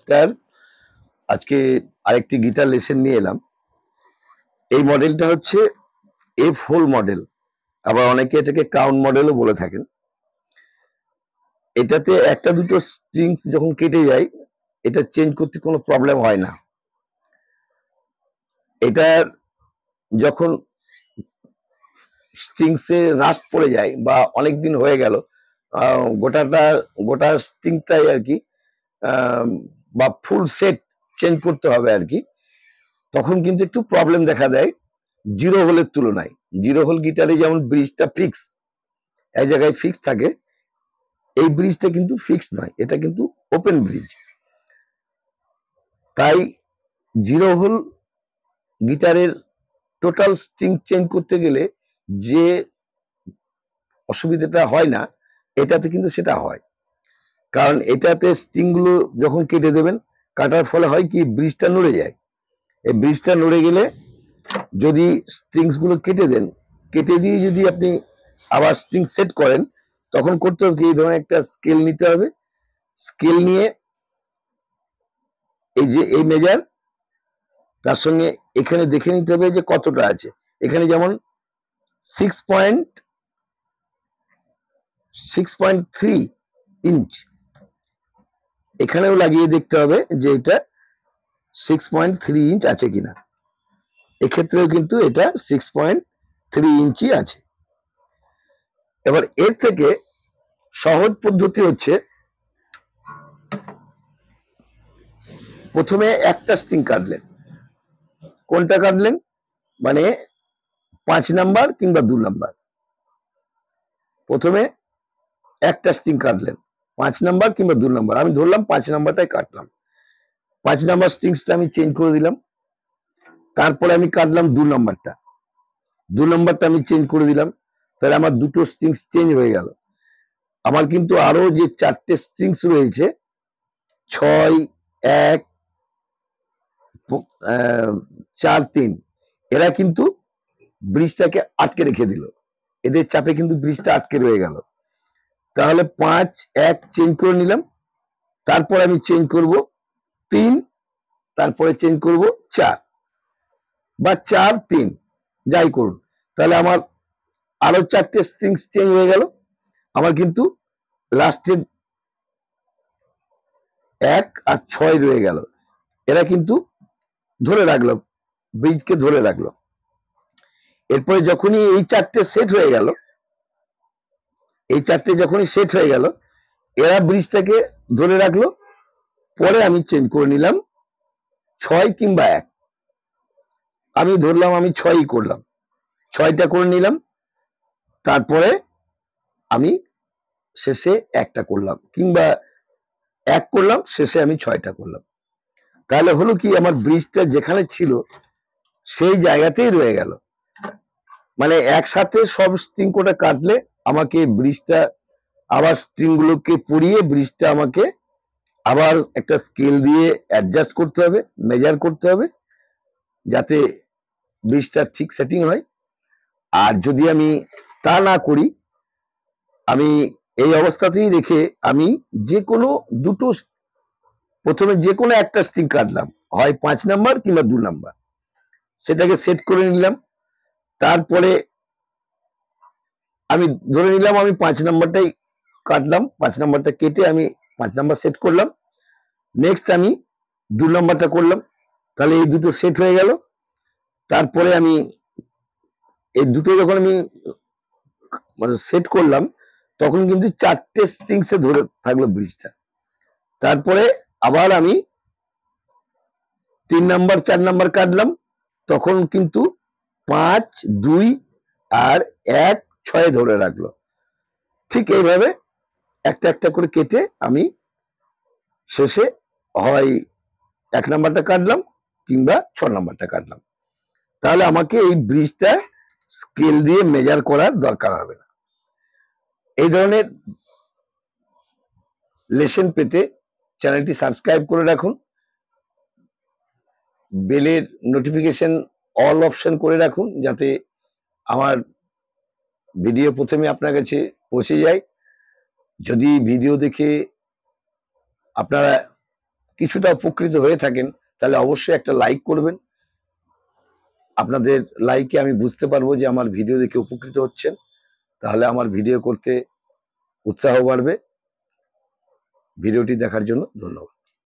নমস্কার আজকে আরেকটি গিটার লেসেন নিয়ে এলাম এই মডেলটা হচ্ছে এফ হোল মডেল আবার অনেকে এটাকে কাউন্ট মডেলও বলে থাকেন এটাতে একটা দুটো স্ট্রিংস যখন কেটে যায় এটা চেঞ্জ করতে কোনো প্রবলেম হয় না এটার যখন স্ট্রিংসে রাস্ট পড়ে যায় বা অনেক দিন হয়ে গেল গোটাটা গোটা স্ট্রিংটাই আর কি বা ফুল সেট চেঞ্জ করতে হবে আর কি তখন কিন্তু একটু প্রবলেম দেখা দেয় জিরো হোলের তুলনায় জিরো হোল গিটারে যেমন ব্রিজটা ফিক্স এক জায়গায় ফিক্স থাকে এই ব্রিজটা কিন্তু ফিক্স নয় এটা কিন্তু ওপেন ব্রিজ তাই জিরো হোল গিটারের টোটাল স্ট্রিং চেঞ্জ করতে গেলে যে অসুবিধাটা হয় না এটাতে কিন্তু সেটা হয় কারণ এটাতে স্টিংগুলো যখন কেটে দেবেন কাটার ফলে হয় কি ব্রিজটা নড়ে যায় এই ব্রিজটা নড়ে গেলে যদি স্ট্রিংসগুলো কেটে দেন কেটে দিয়ে যদি আপনি আবার স্ট্রিং সেট করেন তখন করতে হবে কি এই ধরনের একটা স্কেল নিতে হবে স্কেল নিয়ে এই যে এই মেজার তার সঙ্গে এখানে দেখে নিতে হবে যে কতটা আছে এখানে যেমন six point six point three inch এখানেও লাগিয়ে দেখতে হবে যে এটা সিক্স পয়েন্ট থ্রি ইঞ্চ আছে কিনা এক্ষেত্রেও কিন্তু এটা সিক্স পয়েন্ট থ্রি ইঞ্চি আছে এবার এর থেকে সহজ পদ্ধতি হচ্ছে প্রথমে একটা স্ট্রিং কাটলেন কোনটা কাটলেন মানে পাঁচ নাম্বার কিংবা দু নাম্বার প্রথমে একটা স্ট্রিং কাটলেন পাঁচ নাম্বার কিংবা দু নাম্বার আমি ধরলাম পাঁচ নাম্বারটাই কাটলাম পাঁচ নাম্বার স্ট্রিংসটা আমি চেঞ্জ করে দিলাম তারপরে আমি কাটলাম দু নাম্বারটা দু নাম্বারটা আমি চেঞ্জ করে দিলাম তাহলে আমার দুটো স্ট্রিংস চেঞ্জ হয়ে গেল আমার কিন্তু আরও যে চারটে স্ট্রিংস রয়েছে ছয় এক চার তিন এরা কিন্তু ব্রিজটাকে আটকে রেখে দিল এদের চাপে কিন্তু ব্রিজটা আটকে রয়ে গেল তাহলে পাঁচ এক চেঞ্জ করে নিলাম তারপর আমি চেঞ্জ করব তিন তারপরে চেঞ্জ করব চার বা চার তিন যাই করুন তাহলে আমার আরো চারটে স্ট্রিংস চেঞ্জ হয়ে গেল আমার কিন্তু লাস্টের এক আর ছয় রয়ে গেল এরা কিন্তু ধরে রাখলো ব্রিজকে ধরে রাখলো এরপরে যখনই এই চারটে সেট হয়ে গেল এই চারটে যখনই সেট হয়ে গেল এরা ব্রিজটাকে ধরে রাখলো পরে আমি চেঞ্জ করে নিলাম ছয় কিংবা এক আমি ধরলাম আমি ছয়ই করলাম ছয়টা করে নিলাম তারপরে আমি শেষে একটা করলাম কিংবা এক করলাম শেষে আমি ছয়টা করলাম তাহলে হলো কি আমার ব্রিজটা যেখানে ছিল সেই জায়গাতেই রয়ে গেল মানে একসাথে সব স্ট্রিং কোটা কাটলে আমাকে ব্রিজটা আবার স্ট্রিংগুলোকে পরিয়ে ব্রিজটা আমাকে আবার একটা স্কেল দিয়ে অ্যাডজাস্ট করতে হবে মেজার করতে হবে যাতে ব্রিজটা ঠিক সেটিং হয় আর যদি আমি তা না করি আমি এই অবস্থাতেই রেখে আমি যে কোনো দুটো প্রথমে যে কোনো একটা স্ট্রিং কাটলাম হয় পাঁচ নাম্বার কিংবা দু নাম্বার সেটাকে সেট করে নিলাম তারপরে আমি ধরে নিলাম আমি পাঁচ নাম্বারটাই কাটলাম পাঁচ নাম্বারটা কেটে আমি পাঁচ নাম্বার সেট করলাম নেক্সট আমি দু নাম্বারটা করলাম তাহলে এই দুটো সেট হয়ে গেল তারপরে আমি এই দুটো যখন আমি মানে সেট করলাম তখন কিন্তু চারটে স্ট্রিংসে ধরে থাকলো ব্রিজটা তারপরে আবার আমি তিন নাম্বার চার নাম্বার কাটলাম তখন কিন্তু পাঁচ দুই আর এক ছয়ে ধরে রাখলো ঠিক এইভাবে একটা একটা করে কেটে আমি শেষে হয় এক নাম্বারটা কাটলাম কিংবা ছ নাম্বারটা কাটলাম তাহলে আমাকে এই ব্রিজটা স্কেল দিয়ে মেজার করার দরকার হবে না এই ধরনের লেসেন পেতে চ্যানেলটি সাবস্ক্রাইব করে রাখুন বেলের নোটিফিকেশন অল অপশন করে রাখুন যাতে আমার ভিডিও প্রথমে আপনার কাছে পৌঁছে যায় যদি ভিডিও দেখে আপনারা কিছুটা উপকৃত হয়ে থাকেন তাহলে অবশ্যই একটা লাইক করবেন আপনাদের লাইকে আমি বুঝতে পারবো যে আমার ভিডিও দেখে উপকৃত হচ্ছেন তাহলে আমার ভিডিও করতে উৎসাহ বাড়বে ভিডিওটি দেখার জন্য ধন্যবাদ